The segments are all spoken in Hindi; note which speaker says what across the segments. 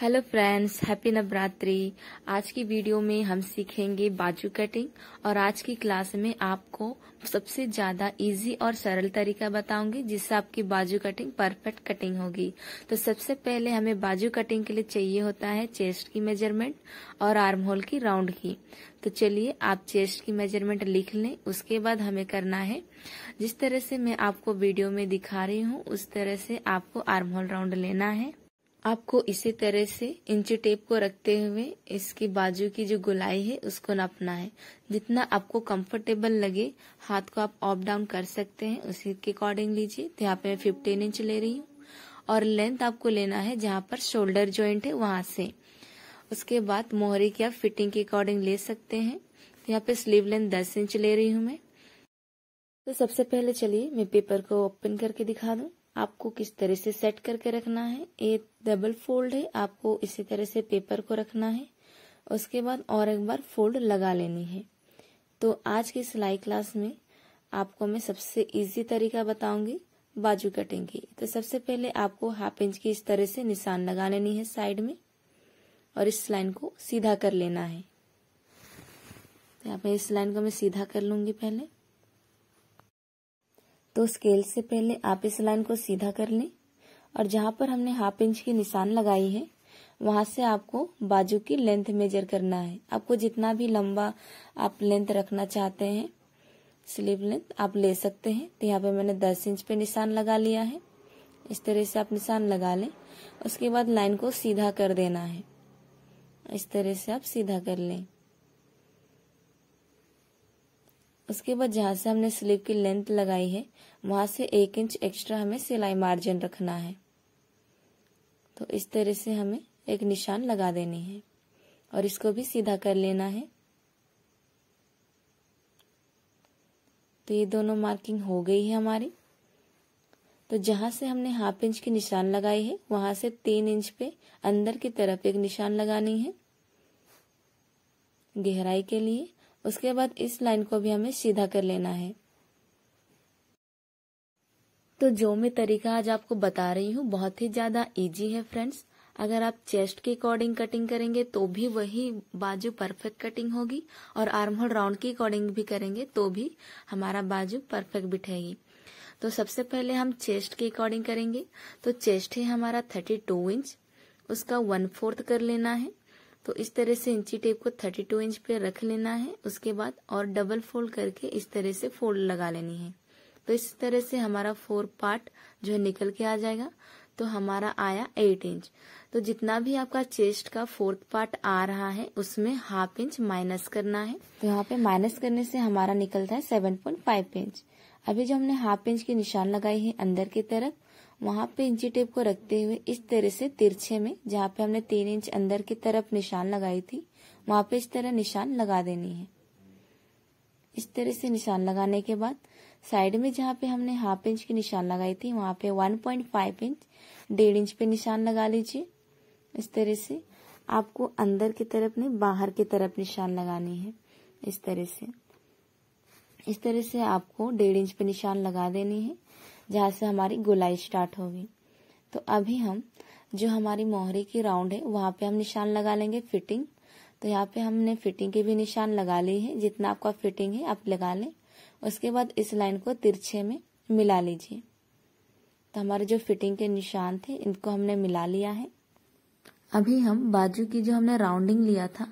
Speaker 1: हेलो फ्रेंड्स हैप्पी नवरात्रि आज की वीडियो में हम सीखेंगे बाजू कटिंग और आज की क्लास में आपको सबसे ज्यादा इजी और सरल तरीका बताऊंगी जिससे आपकी बाजू कटिंग परफेक्ट कटिंग होगी तो सबसे पहले हमें बाजू कटिंग के लिए चाहिए होता है चेस्ट की मेजरमेंट और आर्म होल की राउंड की तो चलिए आप चेस्ट की मेजरमेंट लिख लें उसके बाद हमें करना है जिस तरह से मैं आपको वीडियो में दिखा रही हूँ उस तरह से आपको आर्म होल राउंड लेना है आपको इसी तरह से इंची टेप को रखते हुए इसकी बाजू की जो गुलाई है उसको नापना है जितना आपको कंफर्टेबल लगे हाथ को आप अप डाउन कर सकते हैं उसी के अकॉर्डिंग लीजिए तो यहाँ पे मैं फिफ्टीन इंच ले रही हूँ और लेंथ आपको लेना है जहाँ पर शोल्डर ज्वाइंट है वहां से उसके बाद मोहरी की आप फिटिंग के अकॉर्डिंग ले सकते हैं तो यहाँ पे स्लीव लेंथ दस इंच ले रही हूँ मैं तो सबसे पहले चलिए मैं पेपर को ओपन करके दिखा दूँ आपको किस तरह से सेट करके रखना है ये डबल फोल्ड है आपको इसी तरह से पेपर को रखना है उसके बाद और एक बार फोल्ड लगा लेनी है तो आज की सिलाई क्लास में आपको मैं सबसे इजी तरीका बताऊंगी बाजू कटिंग की तो सबसे पहले आपको हाफ इंच की इस तरह से निशान लगा लेनी है साइड में और इस लाइन को सीधा कर लेना है तो यहाँ पे इस लाइन को मैं सीधा कर लूंगी पहले तो स्केल से पहले आप इस लाइन को सीधा कर लें और जहां पर हमने हाफ इंच की निशान लगाई है वहां से आपको बाजू की लेंथ मेजर करना है आपको जितना भी लंबा आप लेंथ रखना चाहते हैं स्लीव लेंथ आप ले सकते हैं तो यहाँ पे मैंने 10 इंच पे निशान लगा लिया है इस तरह से आप निशान लगा लें उसके बाद लाइन को सीधा कर देना है इस तरह से आप सीधा कर लें उसके बाद जहाँ से हमने स्लीव की लेंथ लगाई है वहाँ से एक इंच एक्स्ट्रा हमें सिलाई मार्जिन रखना है तो इस तरह से हमें एक निशान लगा देनी है और इसको भी सीधा कर लेना है तो ये दोनों मार्किंग हो गई है हमारी तो जहाँ से हमने हाफ इंच की निशान लगाई है वहाँ से तीन इंच पे अंदर की तरफ एक निशान लगानी है गहराई के लिए उसके बाद इस लाइन को भी हमें सीधा कर लेना है तो जो मैं तरीका आज आपको बता रही हूँ बहुत ही ज्यादा इजी है फ्रेंड्स अगर आप चेस्ट के अकॉर्डिंग कटिंग करेंगे तो भी वही बाजू परफेक्ट कटिंग होगी और आर्म होल राउंड की अकॉर्डिंग भी करेंगे तो भी हमारा बाजू परफेक्ट बिठेगी तो सबसे पहले हम चेस्ट के अकॉर्डिंग करेंगे तो चेस्ट है हमारा थर्टी टू इंच उसका वन फोर्थ कर लेना है तो इस तरह से इंची टेप को 32 इंच पे रख लेना है उसके बाद और डबल फोल्ड करके इस तरह से फोल्ड लगा लेनी है तो इस तरह से हमारा फोर पार्ट जो है निकल के आ जाएगा तो हमारा आया एट इंच तो जितना भी आपका चेस्ट का फोर्थ पार्ट आ रहा है उसमें हाफ इंच माइनस करना है तो यहाँ पे माइनस करने से हमारा निकलता है सेवन पॉइंट फाइव इंच अभी जो हमने हाफ इंच की निशान लगाई है अंदर की तरफ वहां पे इंची टेप को रखते हुए इस तरह से तिरछे में जहाँ पे हमने तीन इंच अंदर की तरफ निशान लगाई थी वहां पे इस तरह निशान लगा देनी है इस तरह से निशान लगाने के बाद साइड में जहाँ पे हमने हाफ इंच की निशान लगाई थी वहां पे वन पॉइंट फाइव इंच डेढ़ इंच पे निशान लगा लीजिए इस तरह से आपको अंदर की तरफ नहीं बाहर की तरफ निशान लगानी है इस तरह से इस तरह से आपको डेढ़ इंच पे निशान लगा देनी है जहाँ से हमारी गोलाई स्टार्ट होगी तो अभी हम जो हमारी मोहरे की राउंड है वहाँ पे हम निशान लगा लेंगे फिटिंग तो यहाँ पे हमने फिटिंग के भी निशान लगा लिए हैं जितना आपका फिटिंग है आप लगा लें उसके बाद इस लाइन को तिरछे में मिला लीजिए तो हमारे जो फिटिंग के निशान थे इनको हमने मिला लिया है अभी हम बाजू की जो हमने राउंडिंग लिया था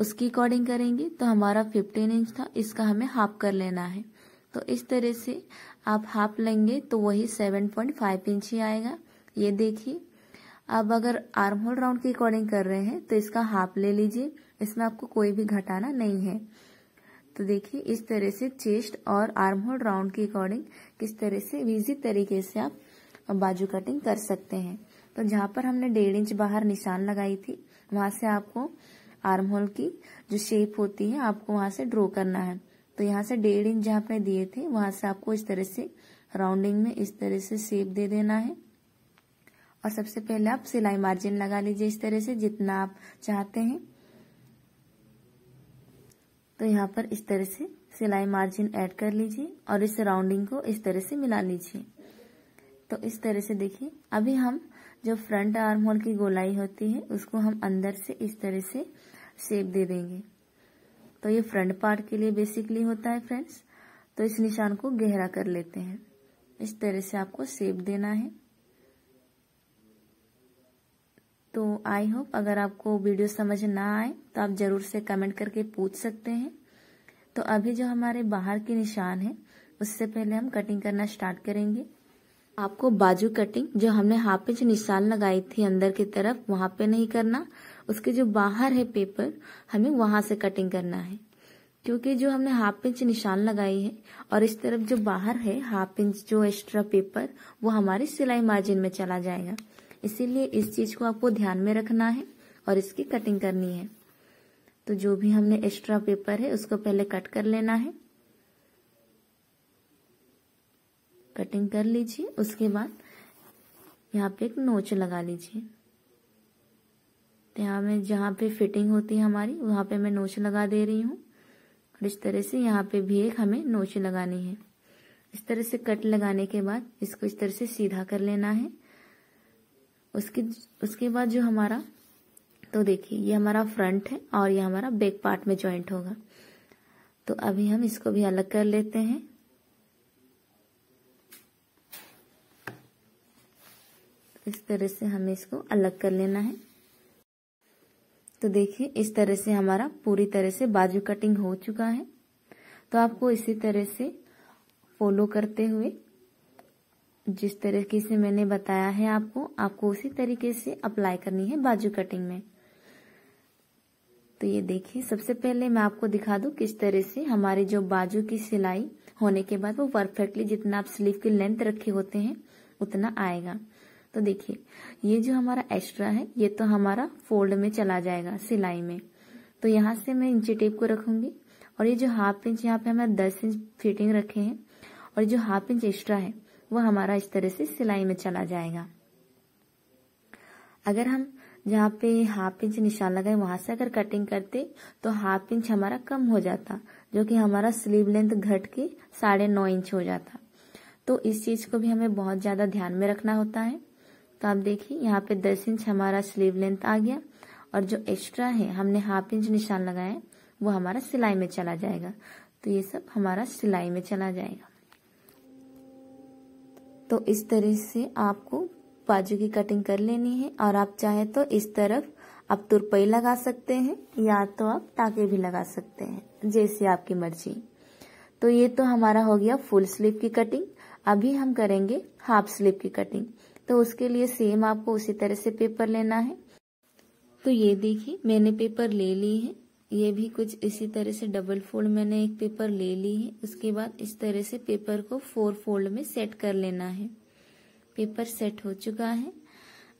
Speaker 1: उसकी अकॉर्डिंग करेंगे तो हमारा 15 इंच था इसका हमें हाफ कर लेना है तो इस तरह से आप हाफ लेंगे तो वही सेवन पॉइंट फाइव इंच ही आएगा ये देखिए अब अगर आर्म होल राउंड के अकॉर्डिंग कर रहे हैं तो इसका हाफ ले लीजिए इसमें आपको कोई भी घटाना नहीं है तो देखिए इस तरह से चेस्ट और आर्म होल राउंड के अकॉर्डिंग किस तरह से विजी तरीके से आप बाजू कटिंग कर सकते हैं तो जहां पर हमने डेढ़ इंच बाहर निशान लगाई थी वहां से आपको आर्म होल की जो शेप होती है आपको वहां से ड्रॉ करना है तो यहाँ से डेढ़ इंच जहाँ पे दिए थे वहां से आपको इस तरह से राउंडिंग में इस तरह से शेप दे देना है और सबसे पहले आप सिलाई मार्जिन लगा लीजिए इस तरह से जितना आप चाहते हैं तो यहाँ पर इस तरह से सिलाई मार्जिन ऐड कर लीजिए और इस राउंडिंग को इस तरह से मिला लीजिए तो इस तरह से देखिए अभी हम जो फ्रंट आर्म होल की गोलाई होती है उसको हम अंदर से इस तरह से शेप दे देंगे तो ये फ्रंट पार्ट के लिए बेसिकली होता है फ्रेंड्स तो इस निशान को गहरा कर लेते हैं इस तरह से आपको सेब देना है तो आई होप अगर आपको वीडियो समझ ना आए तो आप ज़रूर से कमेंट करके पूछ सकते हैं तो अभी जो हमारे बाहर के निशान है उससे पहले हम कटिंग करना स्टार्ट करेंगे आपको बाजू कटिंग जो हमने हाफ इंच निशान लगाई थी अंदर की तरफ वहां पे नहीं करना उसके जो बाहर है पेपर हमें वहां से कटिंग करना है क्योंकि जो हमने हाफ इंच निशान लगाई है और इस तरफ जो बाहर है हाफ इंच जो एक्स्ट्रा पेपर वो हमारे सिलाई मार्जिन में चला जाएगा इसीलिए इस चीज को आपको ध्यान में रखना है और इसकी कटिंग करनी है तो जो भी हमने एक्स्ट्रा पेपर है उसको पहले कट कर लेना है कटिंग कर लीजिए उसके बाद यहाँ पे एक नोच लगा लीजिए तो यहाँ में जहाँ पे फिटिंग होती है हमारी वहाँ पे मैं नोच लगा दे रही हूँ और इस तरह से यहाँ पे भी एक हमें नोच लगानी है इस तरह से कट लगाने के बाद इसको इस तरह से सीधा कर लेना है उसके उसके बाद जो हमारा तो देखिए ये हमारा फ्रंट है और ये हमारा बैक पार्ट में ज्वाइंट होगा तो अभी हम इसको भी अलग कर लेते हैं इस तरह से हमें इसको अलग कर लेना है तो देखिए इस तरह से हमारा पूरी तरह से बाजू कटिंग हो चुका है तो आपको इसी तरह से फॉलो करते हुए जिस तरीके से मैंने बताया है आपको आपको उसी तरीके से अप्लाई करनी है बाजू कटिंग में तो ये देखिए सबसे पहले मैं आपको दिखा दूं किस तरह से हमारी जो बाजू की सिलाई होने के बाद वो परफेक्टली जितना आप स्लीव की लेंथ रखे होते हैं उतना आएगा तो देखिए ये जो हमारा एक्स्ट्रा है ये तो हमारा फोल्ड में चला जाएगा सिलाई में तो यहाँ से मैं इंची टेप को रखूंगी और ये जो हाफ इंच यहाँ पे हमारे दस इंच फिटिंग रखे हैं और जो हाफ इंच एक्स्ट्रा है वो हमारा इस तरह से सिलाई में चला जाएगा अगर हम जहाँ पे हाफ इंच निशान लगाए वहां से अगर कटिंग करते तो हाफ इंच हमारा कम हो जाता जो कि हमारा स्लीव लेंथ घट के साढ़े नौ इंच हो जाता तो इस चीज को भी हमें बहुत ज्यादा ध्यान में रखना होता है तो आप देखिए यहाँ पे दस इंच हमारा स्लीव लेंथ आ गया और जो एक्स्ट्रा है हमने हाफ इंच निशान लगाया वो हमारा सिलाई में चला जाएगा तो ये सब हमारा सिलाई में चला जाएगा तो इस तरह से आपको बाजू की कटिंग कर लेनी है और आप चाहे तो इस तरफ आप तुरपाई लगा सकते हैं या तो आप टाके भी लगा सकते हैं जैसे आपकी मर्जी तो ये तो हमारा हो गया फुल स्लीव की कटिंग अभी हम करेंगे हाफ स्लीव की कटिंग तो उसके लिए सेम आपको उसी तरह से पेपर लेना है तो ये देखिए मैंने पेपर ले ली है ये भी कुछ इसी तरह से डबल फोल्ड मैंने एक पेपर ले ली है उसके बाद इस तरह से पेपर को फोर फोल्ड में सेट कर लेना है पेपर सेट हो चुका है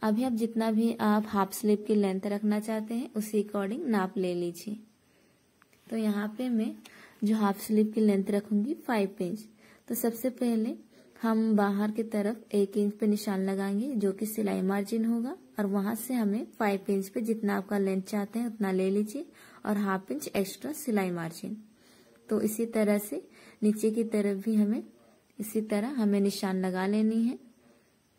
Speaker 1: अभी आप जितना भी आप हाफ स्लीव की लेंथ रखना चाहते हैं उसी अकॉर्डिंग नाप ले लीजिए तो यहाँ पे मैं जो हाफ स्लीव की लेंथ रखूंगी फाइव इंच तो सबसे पहले हम बाहर की तरफ एक इंच पे निशान लगाएंगे जो कि सिलाई मार्जिन होगा और वहां से हमें फाइव इंच पे जितना आपका लेंथ चाहते हैं उतना ले लीजिए और हाफ इंच एक्स्ट्रा सिलाई मार्जिन तो इसी तरह से नीचे की तरफ भी हमें इसी तरह हमें निशान लगा लेनी है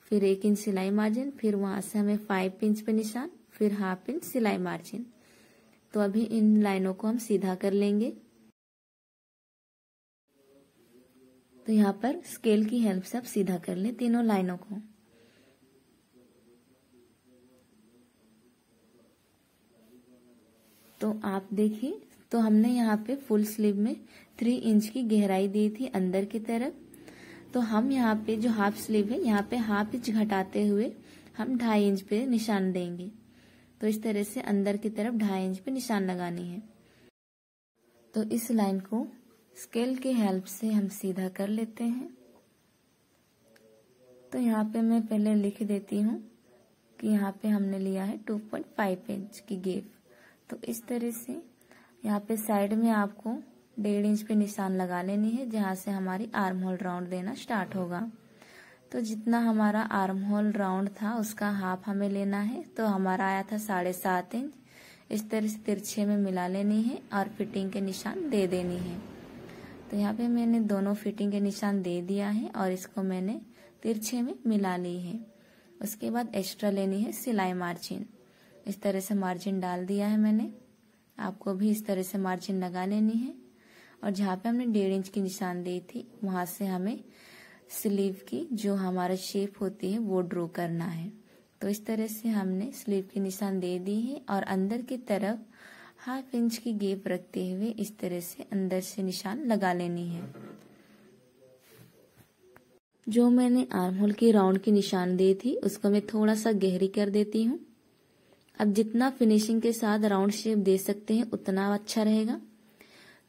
Speaker 1: फिर एक इंच सिलाई मार्जिन फिर वहां से हमें फाइव इंच पे निशान फिर हाफ इंच सिलाई मार्जिन तो अभी इन लाइनों को हम सीधा कर लेंगे तो यहाँ पर स्केल की हेल्प से आप सीधा कर लें तीनों लाइनों को तो आप देखिए तो हमने यहाँ पे फुल स्लीव में थ्री इंच की गहराई दी थी अंदर की तरफ तो हम यहाँ पे जो हाफ स्लीव है यहाँ पे हाफ इंच घटाते हुए हम ढाई इंच पे निशान देंगे तो इस तरह से अंदर की तरफ ढाई इंच पे निशान लगानी है तो इस लाइन को स्केल की हेल्प से हम सीधा कर लेते हैं तो यहाँ पे मैं पहले लिख देती हूँ कि यहाँ पे हमने लिया है 2.5 इंच की गेप तो इस तरह से यहाँ पे साइड में आपको डेढ़ इंच पे निशान लगा लेनी है जहाँ से हमारी आर्म होल राउंड देना स्टार्ट होगा तो जितना हमारा आर्म होल राउंड था उसका हाफ हमें लेना है तो हमारा आया था साढ़े सात इंच इस तरह से तिरछे में मिला लेनी है और फिटिंग के निशान दे देनी है तो यहाँ पे मैंने दोनों फिटिंग के निशान दे दिया है और इसको मैंने तिरछे में मिला ली है उसके बाद एक्स्ट्रा लेनी है सिलाई मार्जिन इस तरह से मार्जिन डाल दिया है मैंने आपको भी इस तरह से मार्जिन लगा लेनी है और जहाँ पे हमने डेढ़ इंच की निशान दी थी वहां से हमें स्लीव की जो हमारा शेप होती है वो ड्रॉ करना है तो इस तरह से हमने स्लीव की निशान दे दी है और अंदर की तरफ हाफ इंच की गेप रखते हुए इस तरह से अंदर से निशान लगा लेनी है जो मैंने आर्म होल के राउंड की निशान दी थी उसको मैं थोड़ा सा गहरी कर देती हूँ अब जितना फिनिशिंग के साथ राउंड शेप दे सकते हैं उतना अच्छा रहेगा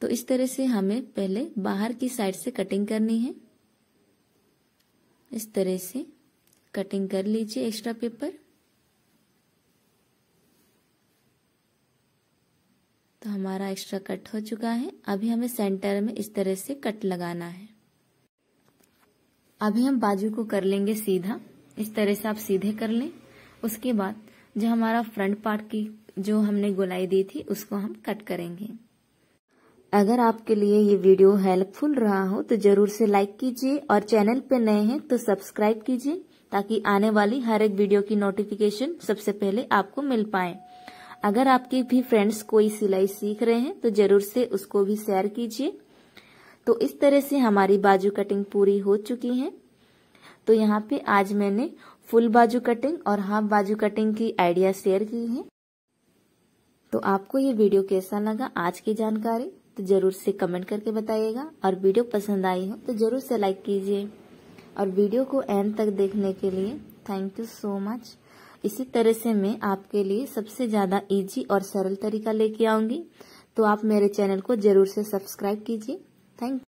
Speaker 1: तो इस तरह से हमें पहले बाहर की साइड से कटिंग करनी है इस तरह से कटिंग कर लीजिए एक्स्ट्रा पेपर तो हमारा एक्स्ट्रा कट हो चुका है अभी हमें सेंटर में इस तरह से कट लगाना है अभी हम बाजू को कर लेंगे सीधा इस तरह से आप सीधे कर लें उसके बाद जो हमारा फ्रंट पार्ट की जो हमने गोलाई दी थी उसको हम कट करेंगे अगर आपके लिए ये वीडियो हेल्पफुल रहा हो तो जरूर से लाइक कीजिए और चैनल पे नए हैं तो सब्सक्राइब कीजिए ताकि आने वाली हर एक वीडियो की नोटिफिकेशन सबसे पहले आपको मिल पाए अगर आपके भी फ्रेंड्स कोई सिलाई सीख रहे हैं तो जरूर से उसको भी शेयर कीजिए तो इस तरह से हमारी बाजू कटिंग पूरी हो चुकी है तो यहाँ पे आज मैंने फुल बाजू कटिंग और हाफ बाजू कटिंग की आइडिया शेयर की है तो आपको ये वीडियो कैसा लगा आज की जानकारी तो जरूर से कमेंट करके बताइएगा और वीडियो पसंद आई हो तो जरूर से लाइक कीजिए और वीडियो को एंड तक देखने के लिए थैंक यू सो मच इसी तरह से मैं आपके लिए सबसे ज़्यादा इजी और सरल तरीका लेके आऊंगी तो आप मेरे चैनल को जरूर से सब्सक्राइब कीजिए थैंक